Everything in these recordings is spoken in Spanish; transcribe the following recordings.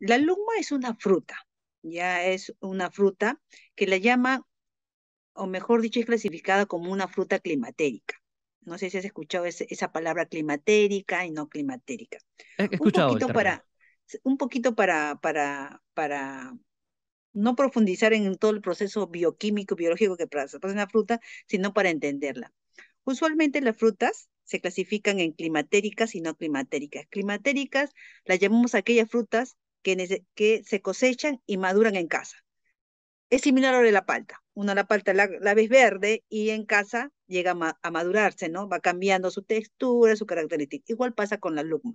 La luma es una fruta, ya es una fruta que la llama, o mejor dicho, es clasificada como una fruta climatérica. No sé si has escuchado esa palabra climatérica y no climatérica. He escuchado un poquito para, un poquito para, para, no profundizar en todo el proceso bioquímico, biológico que pasa en la fruta, sino para entenderla. Usualmente las frutas se clasifican en climatéricas y no climatéricas. Climatéricas las llamamos aquellas frutas que, se cosechan y maduran en casa. Es similar a la palta. Una la palta la, ves verde y en casa llega a madurarse, ¿no? Va cambiando su textura, su característica. Igual pasa con la luma.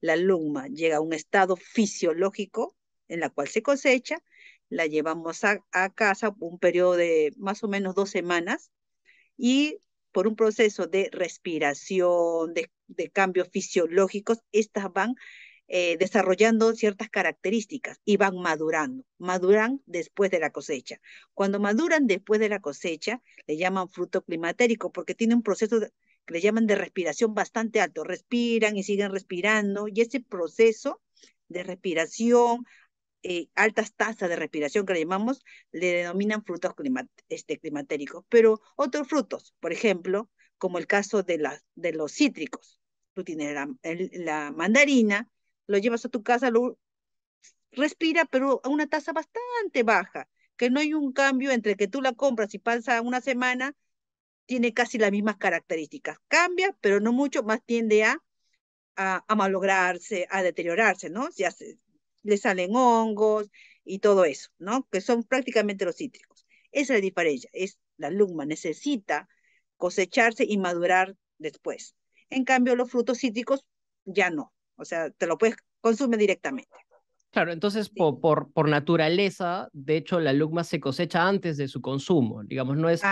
La luma llega a un estado fisiológico en la cual se cosecha, la llevamos a, casa un periodo de más o menos dos semanas y por un proceso de respiración, de, de cambios fisiológicos, estas van eh, desarrollando ciertas características y van madurando. Maduran después de la cosecha. Cuando maduran después de la cosecha, le llaman fruto climatérico porque tiene un proceso que le llaman de respiración bastante alto. Respiran y siguen respirando y ese proceso de respiración, eh, altas tasas de respiración que le llamamos, le denominan frutos este, climatéricos. Pero otros frutos, por ejemplo, como el caso de, los cítricos. Tú tienes la mandarina, lo llevas a tu casa, lo respira, pero a una tasa bastante baja, que no hay un cambio entre que tú la compras y pasa una semana, tiene casi las mismas características. Cambia, pero no mucho, más tiende a, a, malograrse, a deteriorarse, ¿no? Ya le salen hongos y todo eso, ¿no? Que son prácticamente los cítricos. Esa es la diferencia, es la luma, necesita cosecharse y madurar después. En cambio, los frutos cítricos ya no o sea, te lo puedes consumir directamente. Claro, entonces por, por, naturaleza, de hecho, la lugma se cosecha antes de su consumo, digamos, no es,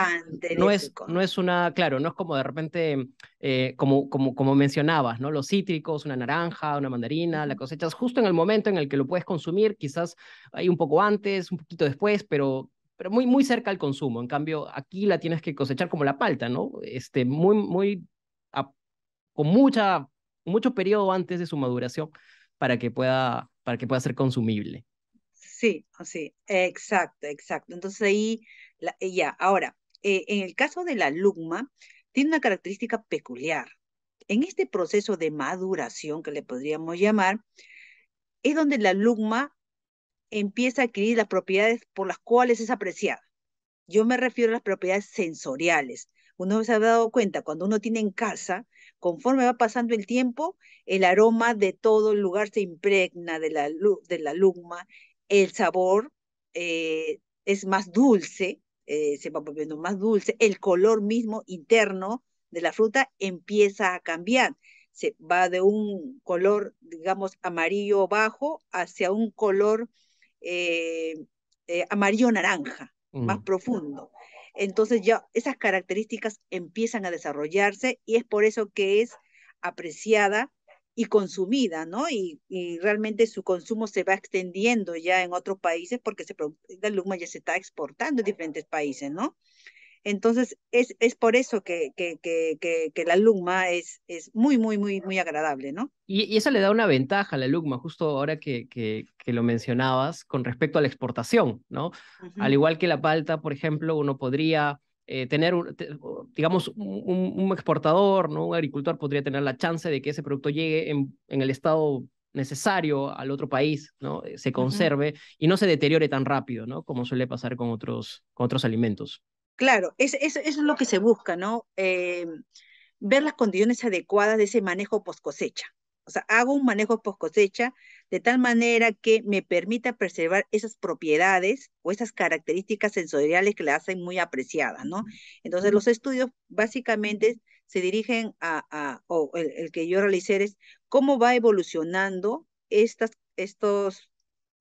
no es, no es una, claro, no es como de repente, eh, como, como, como mencionabas, ¿no? Los cítricos, una naranja, una mandarina, la cosechas justo en el momento en el que lo puedes consumir, quizás hay un poco antes, un poquito después, pero pero muy, muy cerca al consumo. En cambio, aquí la tienes que cosechar como la palta, ¿no? Este, muy, muy, con mucha mucho periodo antes de su maduración para que pueda, para que pueda ser consumible. Sí, sí, exacto, exacto. Entonces ahí, ya, ahora, eh, en el caso de la lugma, tiene una característica peculiar. En este proceso de maduración que le podríamos llamar, es donde la lugma empieza a adquirir las propiedades por las cuales es apreciada. Yo me refiero a las propiedades sensoriales, uno se ha dado cuenta, cuando uno tiene en casa, conforme va pasando el tiempo, el aroma de todo el lugar se impregna de la, de la luma, el sabor eh, es más dulce, eh, se va volviendo más dulce, el color mismo interno de la fruta empieza a cambiar. Se va de un color, digamos, amarillo bajo hacia un color eh, amarillo naranja, más mm. profundo. Entonces ya esas características empiezan a desarrollarse y es por eso que es apreciada y consumida, ¿no? Y, realmente su consumo se va extendiendo ya en otros países porque se, la luma ya se está exportando a diferentes países, ¿no? Entonces, es, por eso que, que, que, la Lugma es, es, muy, muy, muy, muy agradable, ¿no? Y, eso le da una ventaja a la Lugma, justo ahora que, lo mencionabas, con respecto a la exportación, ¿no? Al igual que la palta, por ejemplo, uno podría eh, tener, digamos, un, exportador, ¿no? Un agricultor podría tener la chance de que ese producto llegue en, el estado necesario al otro país, ¿no? Eh, se conserve y no se deteriore tan rápido, ¿no? Como suele pasar con otros, con otros alimentos. Claro, eso es lo que se busca, ¿no? Eh, ver las condiciones adecuadas de ese manejo post cosecha. O sea, hago un manejo post cosecha de tal manera que me permita preservar esas propiedades o esas características sensoriales que la hacen muy apreciada, ¿no? Entonces, los estudios básicamente se dirigen a, o el, que yo realicé es cómo va evolucionando estas, estos,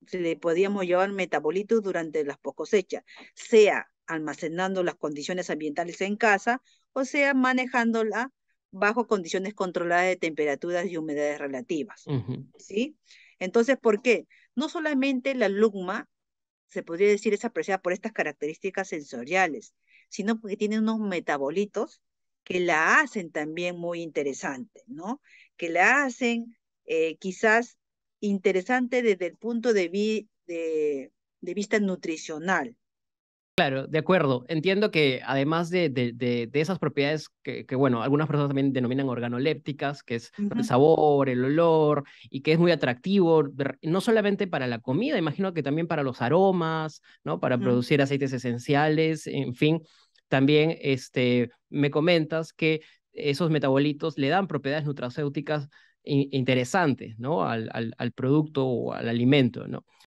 si le podíamos llamar metabolitos durante las post cosechas, sea almacenando las condiciones ambientales en casa, o sea, manejándola bajo condiciones controladas de temperaturas y humedades relativas. ¿Sí? Entonces, ¿por qué? No solamente la lugma, se podría decir, es apreciada por estas características sensoriales, sino porque tiene unos metabolitos que la hacen también muy interesante, ¿no? Que la hacen eh, quizás interesante desde el punto de, de vista nutricional, Claro, de acuerdo. Entiendo que además de, esas propiedades que, bueno, algunas personas también denominan organolépticas, que es el sabor, el olor, y que es muy atractivo, no solamente para la comida, imagino que también para los aromas, ¿no? Para producir aceites esenciales, en fin. También este, me comentas que esos metabolitos le dan propiedades nutracéuticas interesantes, ¿no? Al, al, al producto o al alimento, ¿no?